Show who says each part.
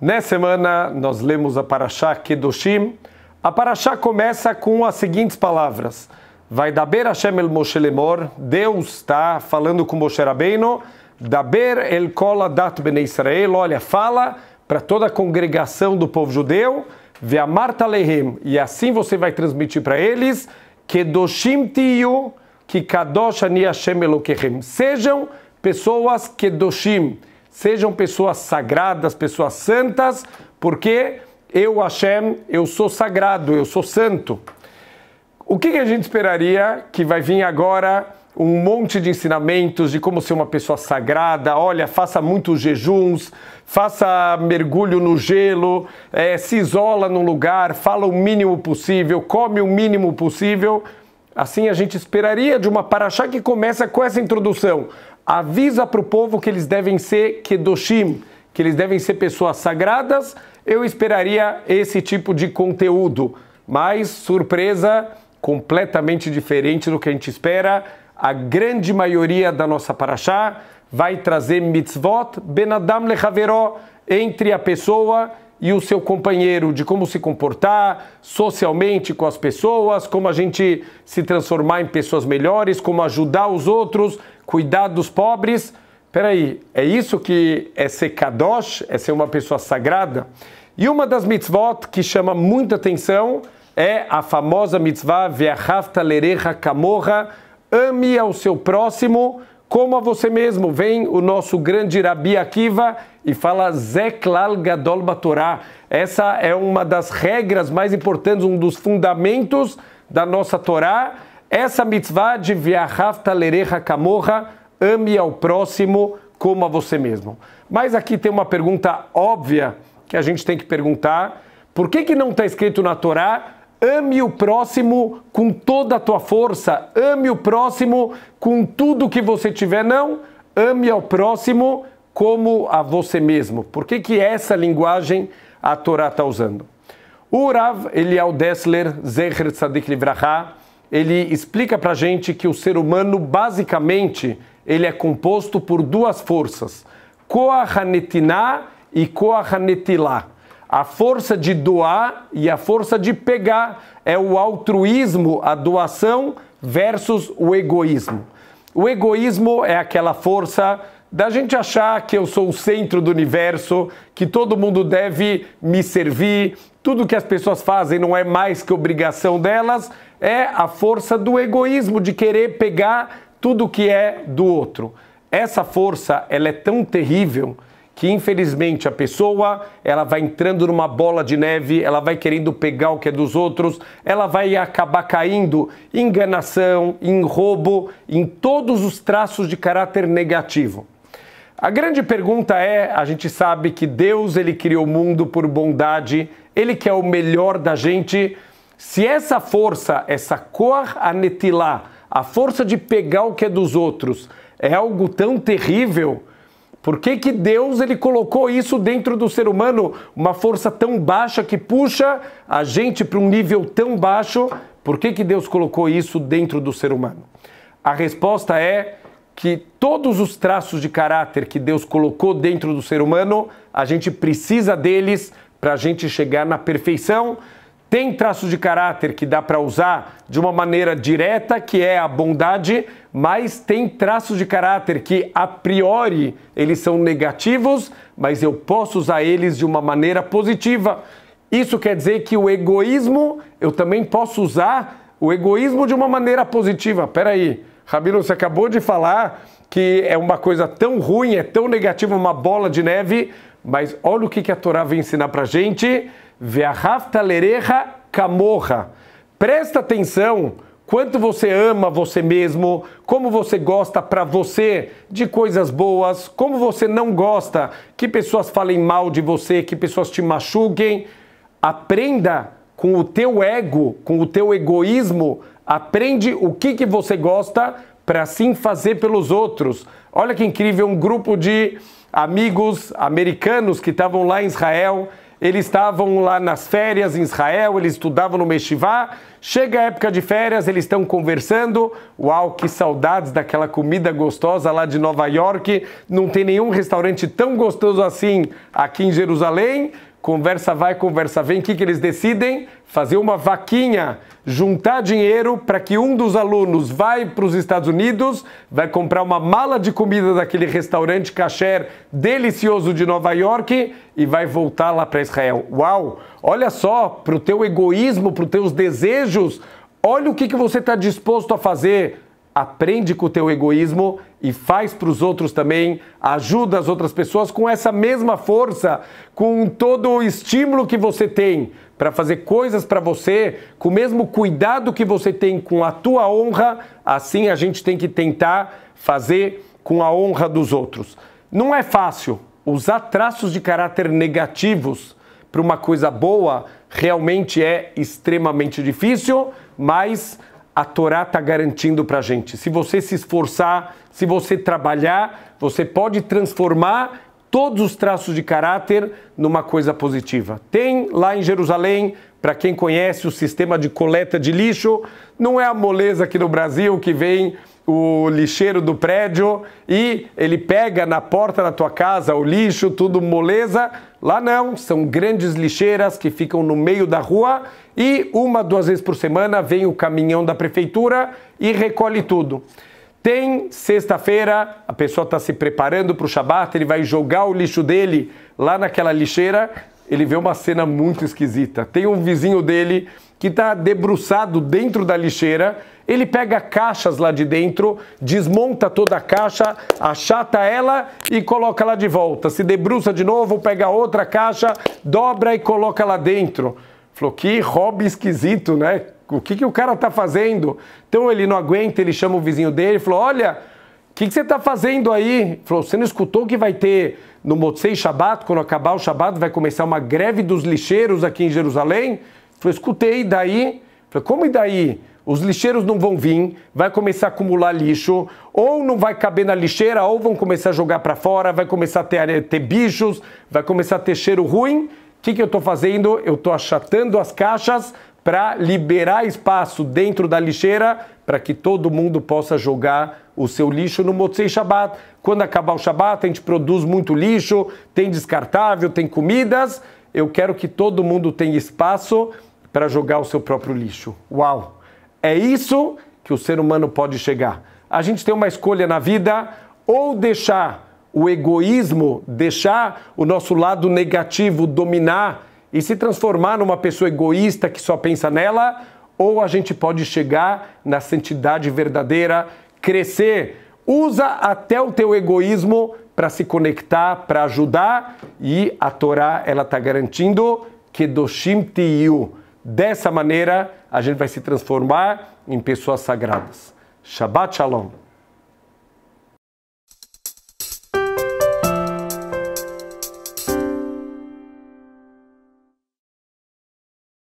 Speaker 1: Nessa semana nós lemos a Parashá Kedoshim. A Parashá começa com as seguintes palavras. Vai daber Hashem el Moshe Lemor, Deus está falando com Moshe Rabbeinu, daber el kol adat ben Israel, olha, fala para toda a congregação do povo judeu, ve'amar lehem. e assim você vai transmitir para eles, kedoshim tiyu, que kadosh ani Hashem sejam pessoas kedoshim, Sejam pessoas sagradas, pessoas santas, porque eu, Hashem, eu sou sagrado, eu sou santo. O que, a gente esperaria que vai vir agora um monte de ensinamentos de como ser uma pessoa sagrada? Olha, faça muitos jejuns, faça mergulho no gelo, é, se isola num lugar, fala o mínimo possível, come o mínimo possível. Assim a gente esperaria de uma paraxá que começa com essa introdução avisa para o povo que eles devem ser Kedoshim, que eles devem ser pessoas sagradas, eu esperaria esse tipo de conteúdo. Mas, surpresa, completamente diferente do que a gente espera. A grande maioria da nossa paraxá vai trazer mitzvot benadam lechaveró, entre a pessoa e o seu companheiro de como se comportar socialmente com as pessoas, como a gente se transformar em pessoas melhores, como ajudar os outros, cuidar dos pobres. Peraí, é isso que é ser kadosh, é ser uma pessoa sagrada? E uma das mitzvot que chama muita atenção é a famosa mitzvah Ve'ahavta lerecha kamorra, ame ao seu próximo como a você mesmo. Vem o nosso grande Rabi Akiva e fala Zeklal Gadol Batorá. Essa é uma das regras mais importantes, um dos fundamentos da nossa Torá. Essa mitzvah de Viahafta Lerecha Kamorra, ame ao próximo como a você mesmo. Mas aqui tem uma pergunta óbvia que a gente tem que perguntar. Por que, que não está escrito na Torá Ame o próximo com toda a tua força, ame o próximo com tudo que você tiver, não. Ame ao próximo como a você mesmo. Por que, que essa linguagem a Torá está usando? O Rav Eliel Dessler, Zecher Tzadik Livraha, ele explica para gente que o ser humano, basicamente, ele é composto por duas forças, Koahanetiná e Koahanetilá. A força de doar e a força de pegar é o altruísmo, a doação versus o egoísmo. O egoísmo é aquela força da gente achar que eu sou o centro do universo, que todo mundo deve me servir, tudo que as pessoas fazem não é mais que obrigação delas, é a força do egoísmo de querer pegar tudo que é do outro. Essa força, ela é tão terrível que infelizmente a pessoa ela vai entrando numa bola de neve, ela vai querendo pegar o que é dos outros, ela vai acabar caindo em enganação, em roubo, em todos os traços de caráter negativo. A grande pergunta é, a gente sabe que Deus ele criou o mundo por bondade, ele quer é o melhor da gente. Se essa força, essa cor anetilar a força de pegar o que é dos outros, é algo tão terrível, por que, que Deus ele colocou isso dentro do ser humano, uma força tão baixa que puxa a gente para um nível tão baixo? Por que, que Deus colocou isso dentro do ser humano? A resposta é que todos os traços de caráter que Deus colocou dentro do ser humano, a gente precisa deles para a gente chegar na perfeição, tem traços de caráter que dá para usar de uma maneira direta, que é a bondade, mas tem traços de caráter que a priori eles são negativos, mas eu posso usar eles de uma maneira positiva. Isso quer dizer que o egoísmo, eu também posso usar o egoísmo de uma maneira positiva. Peraí, Rabino, você acabou de falar que é uma coisa tão ruim, é tão negativa, uma bola de neve, mas olha o que a Torá vem ensinar para gente gente Ve'ahavta lereha Camorra, Presta atenção quanto você ama você mesmo, como você gosta para você de coisas boas, como você não gosta que pessoas falem mal de você, que pessoas te machuquem. Aprenda com o teu ego, com o teu egoísmo, aprende o que, que você gosta para assim fazer pelos outros. Olha que incrível, um grupo de amigos americanos que estavam lá em Israel eles estavam lá nas férias em Israel, eles estudavam no Meshivá. Chega a época de férias, eles estão conversando. Uau, que saudades daquela comida gostosa lá de Nova York. Não tem nenhum restaurante tão gostoso assim aqui em Jerusalém. Conversa vai, conversa vem. O que, que eles decidem? Fazer uma vaquinha, juntar dinheiro para que um dos alunos vai para os Estados Unidos, vai comprar uma mala de comida daquele restaurante kasher delicioso de Nova York e vai voltar lá para Israel. Uau! Olha só, para o teu egoísmo, para os teus desejos, olha o que, que você está disposto a fazer aprende com o teu egoísmo e faz para os outros também, ajuda as outras pessoas com essa mesma força, com todo o estímulo que você tem para fazer coisas para você, com o mesmo cuidado que você tem com a tua honra, assim a gente tem que tentar fazer com a honra dos outros. Não é fácil usar traços de caráter negativos para uma coisa boa, realmente é extremamente difícil, mas a Torá está garantindo para a gente. Se você se esforçar, se você trabalhar, você pode transformar todos os traços de caráter numa coisa positiva. Tem lá em Jerusalém, para quem conhece o sistema de coleta de lixo, não é a moleza aqui no Brasil que vem o lixeiro do prédio e ele pega na porta da tua casa o lixo, tudo moleza. Lá não, são grandes lixeiras que ficam no meio da rua e uma, duas vezes por semana vem o caminhão da prefeitura e recolhe tudo. Tem sexta-feira, a pessoa está se preparando para o Shabat, ele vai jogar o lixo dele lá naquela lixeira. Ele vê uma cena muito esquisita. Tem um vizinho dele que está debruçado dentro da lixeira, ele pega caixas lá de dentro, desmonta toda a caixa, achata ela e coloca lá de volta. Se debruça de novo, pega outra caixa, dobra e coloca lá dentro. Falou, que hobby esquisito, né? O que, que o cara tá fazendo? Então ele não aguenta, ele chama o vizinho dele e falou: Olha, o que, que você tá fazendo aí? Ele falou: Você não escutou que vai ter no Motsei Shabat, quando acabar o Shabat, vai começar uma greve dos lixeiros aqui em Jerusalém? Falei, escutei, daí? Falei, como e daí? Os lixeiros não vão vir, vai começar a acumular lixo, ou não vai caber na lixeira, ou vão começar a jogar para fora, vai começar a ter, ter bichos, vai começar a ter cheiro ruim. O que, que eu estou fazendo? Eu estou achatando as caixas para liberar espaço dentro da lixeira para que todo mundo possa jogar o seu lixo no Motzei Shabbat. Quando acabar o Shabbat, a gente produz muito lixo, tem descartável, tem comidas. Eu quero que todo mundo tenha espaço para jogar o seu próprio lixo. Uau! É isso que o ser humano pode chegar. A gente tem uma escolha na vida ou deixar o egoísmo, deixar o nosso lado negativo dominar e se transformar numa pessoa egoísta que só pensa nela, ou a gente pode chegar na santidade verdadeira, crescer. Usa até o teu egoísmo para se conectar, para ajudar, e a Torá ela está garantindo que doshim tiyu, Dessa maneira, a gente vai se transformar em pessoas sagradas. Shabbat Shalom.